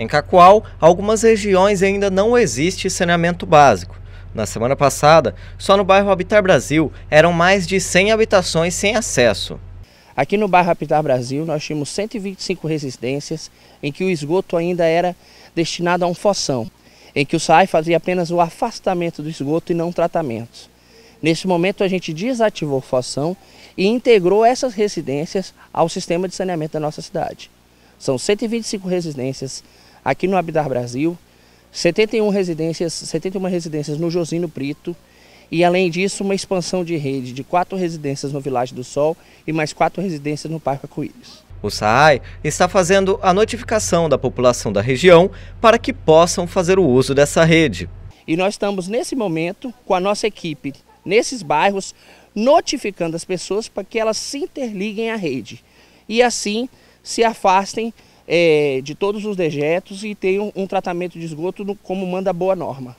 Em Cacoal, algumas regiões ainda não existe saneamento básico. Na semana passada, só no bairro Habitar Brasil eram mais de 100 habitações sem acesso. Aqui no bairro Habitar Brasil, nós tínhamos 125 residências em que o esgoto ainda era destinado a um fossão, em que o SAI fazia apenas o afastamento do esgoto e não tratamento. Nesse momento, a gente desativou o fossão e integrou essas residências ao sistema de saneamento da nossa cidade. São 125 residências aqui no Abidar Brasil, 71 residências, 71 residências no Josino Brito e, além disso, uma expansão de rede de quatro residências no Vilagem do Sol e mais quatro residências no Parque Acuíris. O SAAI está fazendo a notificação da população da região para que possam fazer o uso dessa rede. E nós estamos, nesse momento, com a nossa equipe nesses bairros, notificando as pessoas para que elas se interliguem à rede e assim se afastem é, de todos os dejetos e tem um, um tratamento de esgoto no, como manda a boa norma.